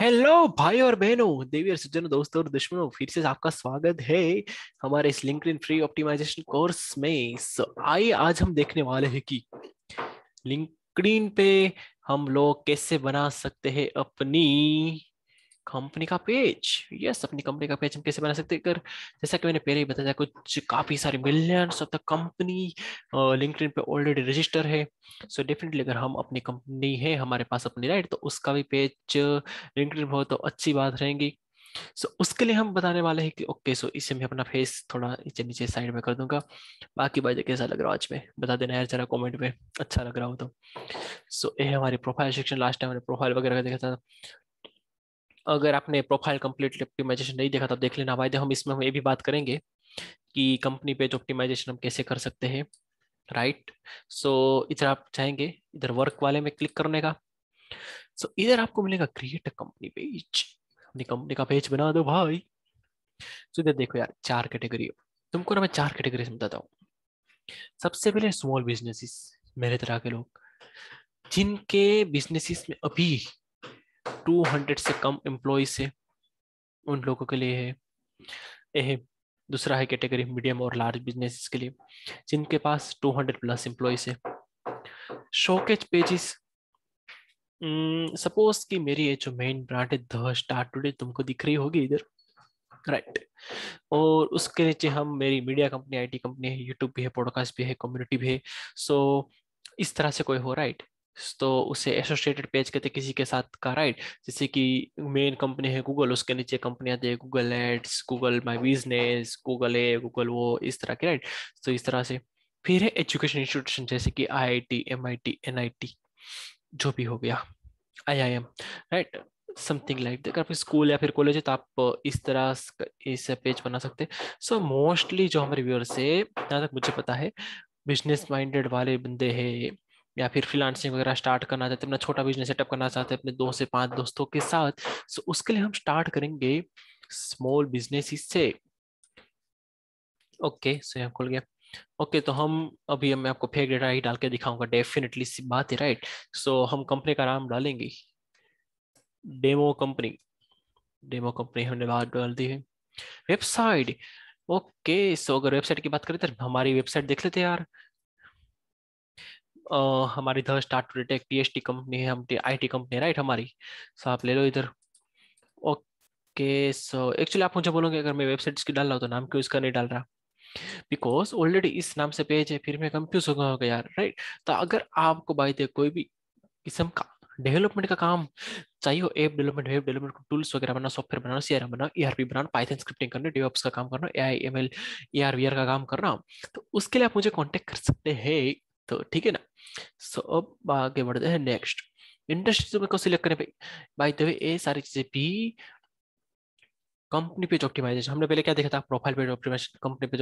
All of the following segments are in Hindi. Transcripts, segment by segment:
हेलो भाई और बहनों देवी और सज्जनों दोस्तों और दुश्मनों फिर से आपका स्वागत है हमारे इस लिंक्डइन फ्री ऑप्टिमाइजेशन कोर्स में सो आइए आज हम देखने वाले हैं कि लिंक पे हम लोग कैसे बना सकते हैं अपनी कंपनी का पेज यस अपनी कंपनी का पेज हम कैसे बना सकते हैं अगर जैसा कि मैंने पहले ही बताया कुछ काफ़ी सारे millions of the company LinkedIn पे ऑलरेडी रजिस्टर है सो डेफिनेटली अगर हम अपनी कंपनी है हमारे पास अपनी राइट तो उसका भी पेज लिंकड हो तो अच्छी बात रहेगी सो so, उसके लिए हम बताने वाले हैं कि ओके okay, सो so इसे मैं अपना फेस थोड़ा नीचे नीचे साइड में कर दूंगा बाकी बाजय कैसा लग रहा हो आज में बता देना यार जरा कमेंट में अच्छा लग रहा हो तो सो so, ये हमारी प्रोफाइल सेक्शन लास्ट टाइम हमने प्रोफाइल वगैरह का देखा था अगर आपने प्रोफाइल कंप्लीटली ऑप्टिमाइजेशन नहीं देखा तो देख लेना वायदे हम इसमें हम ये भी बात करेंगे कि कंपनी पेज ऑप्टिमाइजेशन हम कैसे कर सकते हैं राइट सो इधर आप चाहेंगे इधर वर्क वाले में क्लिक करने का सो so, इधर आपको मिलेगा क्रिएट कंपनी पेज अपनी कंपनी का पेज बना दो भाई सो so, इधर देखो यार चार कैटेगरी तुमको ना मैं चार कैटेगरी बताता हूँ सबसे पहले स्मॉल बिजनेसिस मेरे तरह के लोग जिनके बिजनेसिस में अभी 200 से कम एम्प्लॉय से उन लोगों के लिए है दूसरा है कैटेगरी मीडियम और लार्ज बिजनेस के लिए जिनके पास 200 प्लस एम्प्लॉयज है शोकेज पेजेस सपोज कि मेरी ये जो मेन ब्रांड है द स्टार टुडे तुमको दिख रही होगी इधर राइट right. और उसके नीचे हम मेरी मीडिया कंपनी आईटी कंपनी है यूट्यूब भी है पॉडकास्ट भी है कम्युनिटी भी है सो so, इस तरह से कोई हो राइट right? तो उसे एसोसिएटेड पेज कहते किसी के साथ का राइट जैसे कि मेन कंपनी है गूगल उसके नीचे कंपनी आती है Google ads Google my business Google A Google वो इस तरह के राइट तो इस तरह से फिर है एजुकेशन इंस्टीट्यूशन जैसे कि I I T M I T N I T जो भी हो गया I I M right something like अगर आप स्कूल या फिर कॉलेज है तो आप इस तरह इस पेज बना सकते हैं सो मोस्टली जो हमारे व्यूअर्स है जहाँ तक मुझे पता है बिजनेस माइंडेड वाले बंदे हैं या फिर फ्रीलांसिंग वगैरह स्टार्ट करना चाहते हैं अपना छोटा बिजनेस सेटअप करना चाहते हैं अपने दो से पाँच दोस्तों के साथ सो उसके लिए हम स्टार्ट करेंगे स्मॉल बिजनेस से ओके सो यहाँ खुल गया ओके okay, तो हम अभी मैं आपको फेक डेटा ही डाल के दिखाऊंगा डेफिनेटली सी बात है राइट सो so, हम कंपनी का नाम डालेंगे डेमो कंपनी डेमो कंपनी हमने बात डाल दी है वेबसाइट ओके सो अगर वेबसाइट की बात करें तो हमारी वेबसाइट देख लेते हैं यार हमारी the start to tech P H T company है हम आईटी कंपनी राइट हमारी सो आप ले लो इधर ओके सो एक्चुअली आप मुझे बोलोगे अगर मैं वेबसाइट की डाल रहा हूँ तो नाम क्यों इसका नहीं डाल रहा बिकॉज ऑलरेडी इस नाम से पेज है फिर मैं कंफ्यूज हो गया यार राइट तो अगर आपको बाई दे कोई भी किस्म का डेवलपमेंट का काम चाहिए हो app development web development tools वगैरह बनाना सॉफ्टवेयर बनाना सी बनाना ई आर पी बनाना पाइथन स्क्रिप्टिंग करना डेवऑप्स का काम करना A I M L A R V R का काम करना तो उसके लिए आप मुझे कॉन्टेक्ट कर सकते हैं तो ठीक है ना सो so, अब आगे बढ़ते हैं नेक्स्ट इंडस्ट्री तुम्हें कौन सिलेक्ट करने पे बाय द ये सारी चीजें भी कंपनी पेज ऑप्टिमाइजेशन हमने पहले क्या देखा था profile page optimisation company page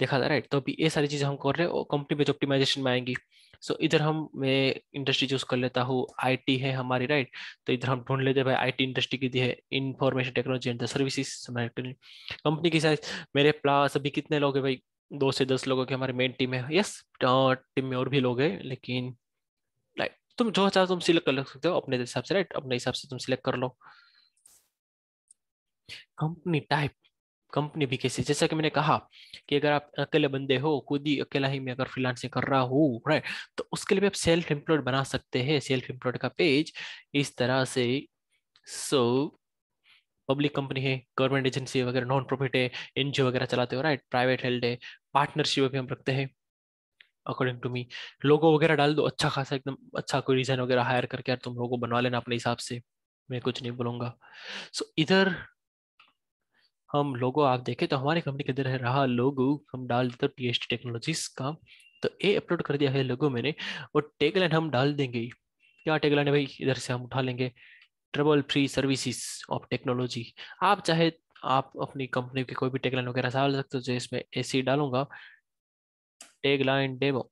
देखा था राइट तो अभी ये सारी चीज़ें हम कर रहे हैं कंपनी पेज ऑप्टिमाइजेशन में आएंगी सो so, इधर हम मैं इंडस्ट्री चूज कर लेता हूँ आईटी है हमारी राइट तो इधर हम ढूंढ लेते हैं भाई आईटी इंडस्ट्री की दी है information technology and services company की साइज मेरे प्लास अभी कितने लोग है भाई दो से दस लोगों की हमारी मेन टीम है यस टीम हाँ, में और भी लोग हैं लेकिन लाइक तुम जो चाहो तुम सिलेक्ट कर सकते हो अपने हिसाब से राइट अपने हिसाब से तुम सिलेक्ट कर लो कंपनी टाइप कंपनी भी कैसी जैसा कि मैंने कहा कि अगर आप अकेले बंदे हो खुद ही अकेला ही मैं अगर फ्रीलांसिंग कर रहा हूँ राइट तो उसके लिए भी आप सेल्फ एम्प्लॉयड बना सकते हैं सेल्फ एम्प्लॉयड का पेज इस तरह से सो पब्लिक कंपनी है गवर्नमेंट एजेंसी वगैरह नॉन प्रॉफिट है एनजीओ वगैरह चलाते हो राइट प्राइवेट हेल्ड है पार्टनरशिप अभी हम रखते हैं अकॉर्डिंग टू मी लोगो वगैरह डाल दो अच्छा खासा एकदम अच्छा कोई डिज़ाइन वगैरह हायर करके यार तुम लोगों को बनवा लेना अपने हिसाब से मैं कुछ नहीं बोलूंगा सो so, इधर हम लोगो आप देखें तो हमारी कंपनी के इधर है रहा लोगो हम डाल देते टी एस टी टेक्नोलॉजीज का तो ए अपलोड कर दिया है लोगो मैंने और टेगलाइन हम डाल देंगे क्या टेगलाइन है भाई इधर से हम उठा लेंगे trouble free services of technology आप चाहे आप अपनी कंपनी की कोई भी टेगलाइन वगैरह डाल सकते हो जैसे मैं ऐसी डालूंगा टेगलाइन डेमो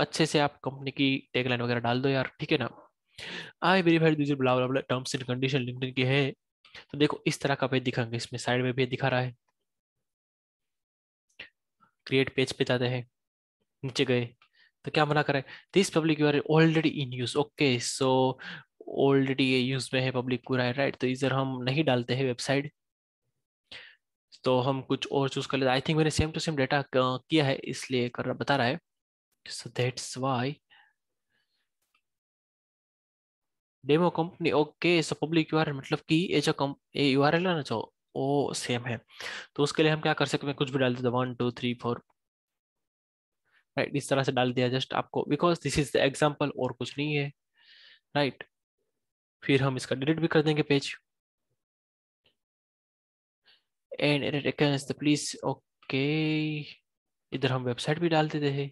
अच्छे से आप कंपनी की टेगलाइन वगैरह डाल दो यार ठीक है ना I verified user blah blah terms and condition LinkedIn की है तो देखो इस तरह का पेज दिखाएंगे इसमें साइड में भी दिखा रहा है क्रिएट पेज पे जाते हैं नीचे गए तो क्या मना करें this public you are already in use okay so already ये यूज में है पब्लिक पूरा है राइट तो इधर हम नहीं डालते हैं वेबसाइट तो हम कुछ और चूज कर लेते आई थिंक मैंने सेम टू सेम डेटा किया है इसलिए कर रहा बता रहा है so that's why demo company okay so public you मतलब कि एज अ कम ये यू आर एल है ना जो ओ सेम है तो उसके लिए हम क्या कर सकते हैं कुछ भी डाल देते one two three four right इस तरह से डाल दिया जस्ट आपको because this is the example और कुछ नहीं है राइट right? फिर हम इसका डिलीट भी कर देंगे page and it recons the police okay इधर हम वेबसाइट भी डाल देते हैं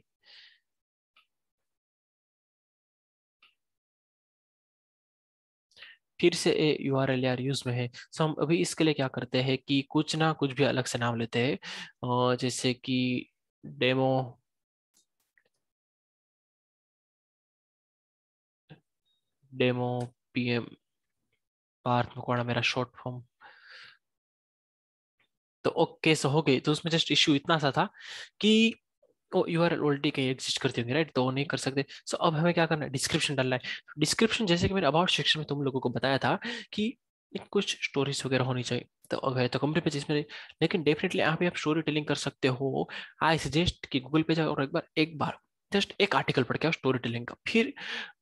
फिर से a U R L or use में है सो हम अभी इसके लिए क्या करते हैं कि कुछ ना कुछ भी अलग से नाम लेते हैं जैसे कि demo demo PM Parth Makwada मेरा शॉर्ट फॉर्म तो ओके सो हो गए तो उसमें जस्ट इश्यू इतना सा था कि ओ यू आर ओल्टी कहीं एग्जिस्ट करती होंगी राइट तो वो नहीं कर सकते सो so, अब हमें क्या करना है डिस्क्रिप्शन डालना है डिस्क्रिप्शन जैसे कि मेरे अबाउट सेक्शन में तुम लोगों को बताया था कि कुछ स्टोरीज वगैरह होनी चाहिए तो अगर तो कंप्लीट पे जिसमें लेकिन डेफिनेटली यहाँ पे आप स्टोरी टेलिंग कर सकते हो आई सजेस्ट कि गूगल पे जाओ और एक बार एक बार जस्ट एक आर्टिकल पढ़ के आओ स्टोरी टेलिंग का फिर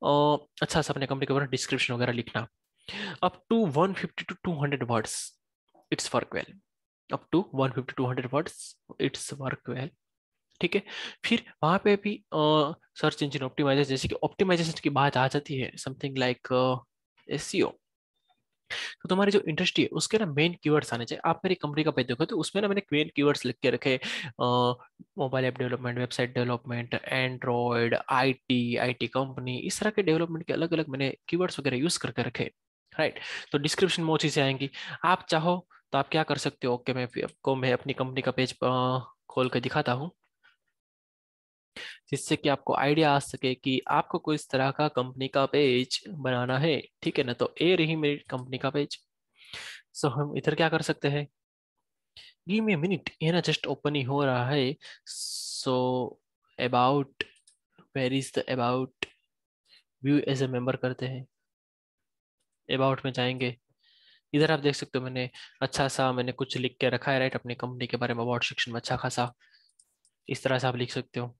आ, अच्छा सा अपने कंपनी के बारे डिस्क्रिप्शन वगैरह लिखना up to one fifty to two hundred words it's for well up to 150 200 words it's work well ठीक है फिर वहाँ पे भी सर्च इंजन ऑप्टिमाइजेशन जैसे कि ऑप्टिमाइजेशन की बात आ जाती है समथिंग लाइक एस तो तुम्हारी जो इंडस्ट्री है उसके ना मेन कीवर्ड्स आने चाहिए आप मेरी कंपनी का पेज देखो तो उसमें ना मैंने मेन कीवर्ड्स लिख के रखे mobile app development website development Android IT IT company इस तरह के डेवलपमेंट के अलग अलग मैंने कीवर्ड्स वगैरह यूज करके रखे राइट तो डिस्क्रिप्शन में वो चीज़ें आएंगी आप चाहो तो आप क्या कर सकते हो ओके मैं आपको मैं अपनी कंपनी का पेज खोल कर दिखाता हूँ जिससे कि आपको आइडिया आ सके कि आपको किस तरह का कंपनी का पेज बनाना है ठीक है ना तो ए रही मेरी कंपनी का पेज सो हम इधर क्या कर सकते हैं गिव मी मिनट ये ना जस्ट ओपन ही हो रहा है so about where is the about view as a member करते हैं अबाउट में जाएंगे इधर आप देख सकते हो मैंने अच्छा सा मैंने कुछ लिख के रखा है राइट अपनी कंपनी के बारे में अवार्ड सेक्शन में अच्छा खासा इस तरह से आप लिख सकते हो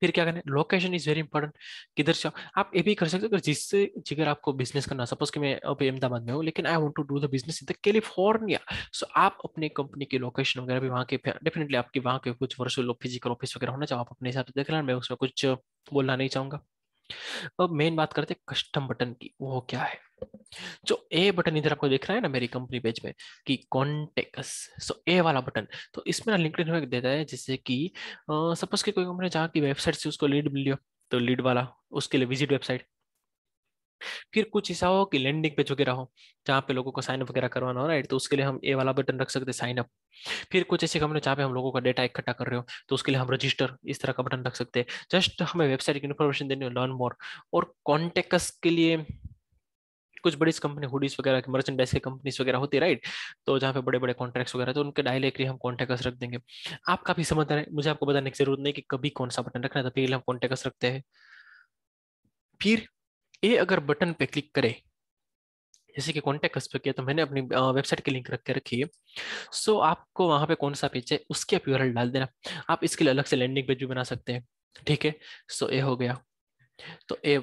फिर क्या करें लोकेशन इज वेरी इंपॉर्टेंट किधर से आप ये भी कर सकते हो अगर जिससे जिगर आपको बिजनेस करना सपोज कि मैं अभी अहमदाबाद में हूँ लेकिन I want to do the business in the California so आप अपने कंपनी की लोकेशन वगैरह भी वहाँ के डेफिनेटली आपके वहाँ के कुछ वर्चुअल फिजिकल ऑफिस वगैरह होना चाहिए आप अपने हिसाब से देख रहे मैं उसमें कुछ बोलना नहीं चाहूँगा अब मेन बात करते हैं कस्टम बटन की वो क्या है जो ए बटन इधर आपको दिख रहा है ना मेरी कंपनी पेज पे कि कॉन्टेक्स सो ए वाला बटन तो इसमें ना लिंक देता है जिससे कि सपोज कि कोई कंपनी जहाँ की वेबसाइट से उसको लीड मिली हो तो लीड वाला उसके लिए विजिट वेबसाइट फिर कुछ ऐसा हो कि लैंडिंग पेज वगैरह हो जहाँ पे लोगों को साइन अप वगैरह करवाना हो राइट तो उसके लिए हम ए वाला बटन रख सकते हैं साइन अप फिर कुछ ऐसे कंपनी जहाँ पे हम लोगों का डेटा इकट्ठा कर रहे हो तो उसके लिए हम रजिस्टर इस तरह का बटन रख सकते हैं जस्ट हमें वेबसाइट की इन्फॉर्मेशन देनी हो लर्न मोर और कॉन्टेक्ट के लिए कुछ बड़ी कंपनी हुडीज वगैरह की मर्चेंडाइज की कंपनीज वगैरह होती है राइट तो जहाँ पे बड़े बड़े कॉन्ट्रैक्ट्स वगैरह तो उनके डायरेक्टली हम कॉन्ट्रैक्ट रख देंगे आप काफी समझ रहे मुझे आपको बताने की जरूरत नहीं कि कभी कौन सा बटन रखना था पहले तो हम कॉन्ट्रैक्ट रखते हैं फिर ये अगर बटन पे क्लिक करे जैसे कि कॉन्टैक्ट पे किया तो मैंने अपनी वेबसाइट की लिंक रख के रखी है सो so, आपको वहां पे कौन सा पेज है उसके आप यूआरएल डाल देना आप इसके लिए अलग से लैंडिंग पेज भी बना सकते हैं ठीक है सो ये हो गया तो ए,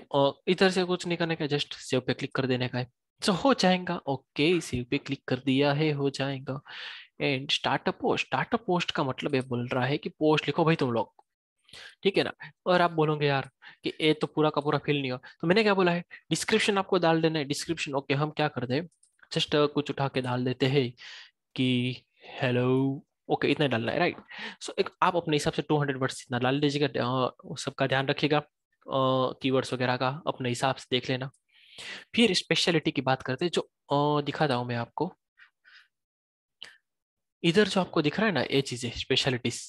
इधर से कुछ नहीं करने का जस्ट सेव पे क्लिक कर देने का है सो so, हो जाएगा ओके सेव पे क्लिक कर दिया है हो जाएगा and start a post start a post का मतलब ये बोल रहा है कि पोस्ट लिखो भाई तुम लोग ठीक है ना और आप बोलोगे यार कि ये तो पूरा का पूरा फिल नहीं हो तो मैंने क्या बोला है डिस्क्रिप्शन आपको डाल देना है डिस्क्रिप्शन ओके हम क्या कर दे जस्ट कुछ उठा के डाल देते हैं कि हेलो ओके इतना डालना है राइट सो so, एक आप अपने हिसाब से 200 वर्ड्स इतना डाल दीजिएगा सबका ध्यान रखिएगा कीवर्ड्स वगैरह का अपने हिसाब से देख लेना फिर स्पेशलिटी की बात करते हैं जो दिखाता हूं मैं आपको इधर जो आपको दिख रहा है ना ये चीज़ें स्पेशलिटीज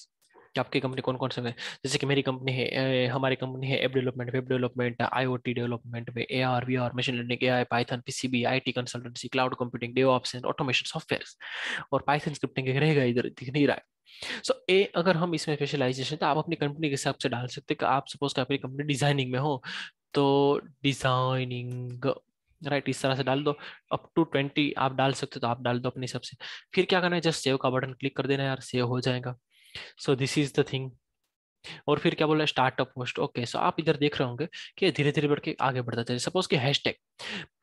आपकी कंपनी कौन कौन से में जैसे कि मेरी कंपनी है हमारी कंपनी है app development web development IoT development में A R V R machine learning A I Python PCB IT consultancy cloud computing DevOps and automation software और पाइथन स्क्रिप्टिंग रहेगा इधर दिख नहीं रहा है सो so, ए अगर हम इसमें स्पेशलाइजेशन तो आप अपनी कंपनी के हिसाब से डाल सकते कि आप सपोज आपकी कंपनी डिजाइनिंग में हो तो डिजाइनिंग राइट इस तरह से डाल दो अप टू ट्वेंटी आप डाल सकते हो तो आप डाल दो अपने हिसाब से फिर क्या करना है जस्ट सेव का बटन क्लिक कर देना यार सेव हो जाएगा so this is the thing और फिर क्या बोला स्टार्टअप पोस्ट ओके सो आप इधर देख रहे होंगे कि धीरे धीरे बढ़ के आगे बढ़ता जाए सपोज के hash tag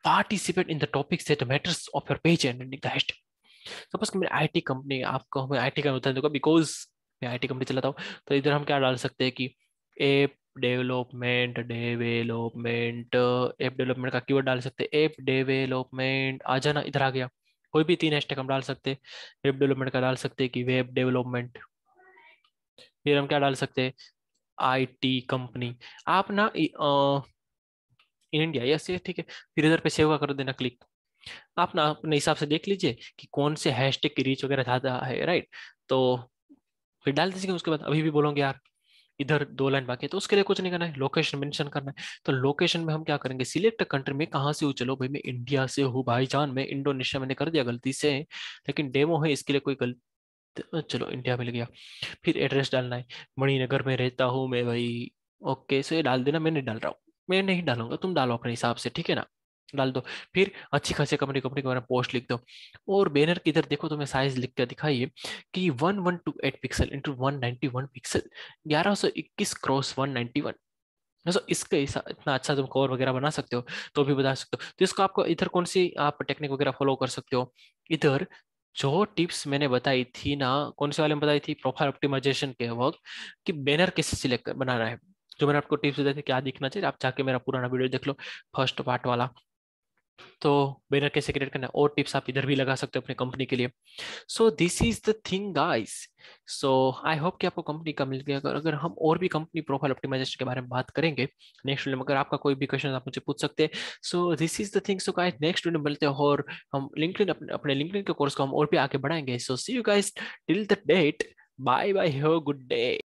participate in the topic set matters of your page and the hash tag suppose की मेरी आई टी कंपनी आपको हमें आईटी का उदाहरण दूंगा बिकॉज मैं आई टी कंपनी चलाता हूँ तो इधर हम क्या डाल सकते हैं कि app development development app development का कीवर्ड डाल सकते हैं ऐप डेवलपमेंट आ जाना इधर आ गया कोई भी तीन हैशटैग हम डाल सकते हैं वेब डेवलपमेंट का डाल सकते हैं कि वेब डेवलपमेंट फिर हम क्या डाल सकते हैं आईटी कंपनी आप ना इंडिया यस ये ठीक है फिर इधर पे सेव का कर देना क्लिक आप ना अपने हिसाब से देख लीजिए कि कौन से हैशटैग की रीच वगैरह ज़्यादा है राइट तो फिर डाल दीजिए उसके बाद अभी भी बोलोगे यार इधर दो लाइन बाकी है तो उसके लिए कुछ नहीं करना है लोकेशन मेंशन करना है तो लोकेशन में हम क्या करेंगे सिलेक्ट कंट्री में कहाँ से हूँ चलो भाई मैं इंडिया से हूँ भाईजान मैं इंडोनेशिया मैंने कर दिया गलती से लेकिन डेमो है इसके लिए कोई गलत तो चलो इंडिया मिल गया फिर एड्रेस डालना है मणिनगर में रहता हूँ मैं भाई ओके सो ये डाल देना मैं नहीं डाल रहा हूँ मैं नहीं डालूंगा तुम डालो अपने हिसाब से ठीक है ना डाल दो फिर अच्छी खासी कंपनी कंपनी के बारे में पोस्ट लिख दो और बैनर की इधर देखो मैं साइज लिख कर दिखाइए कि one one two eight pixel into one ninety one pixel ग्यारह सौ इक्कीस cross one ninety one so इसके हिसाब इतना अच्छा तुम कवर वगैरह बना सकते हो तो भी बता सकते हो तो इसको आपको इधर कौन सी आप टेक्निक वगैरह फॉलो कर सकते हो इधर जो टिप्स मैंने बताई थी ना कौन से वाले में बताई थी प्रोफाइल ऑप्टिमाइजेशन के वक्त कि बैनर कैसे सिलेक्ट बनाना है जो मैंने आपको टिप्स बताए थे क्या दिखना चाहिए आप जाके मेरा पुराना वीडियो देख लो फर्स्ट पार्ट वाला तो बैनर कैसे क्रिएट करना है और टिप्स आप इधर भी लगा सकते हो अपने कंपनी के लिए so this is the thing guys so I hope कि आपको कंपनी का मिल गया अगर हम और भी कंपनी प्रोफाइल ऑप्टिमाइजेशन के बारे में बात करेंगे नेक्स्ट वीडियो में अगर आपका कोई भी क्वेश्चन आप मुझे पूछ सकते हैं so this is the thing so guys next video मिलते हैं और हम लिंकड अपने, अपने के कोर्स को हम और भी आगे बढ़ाएंगे so see you guys till the date bye bye have good day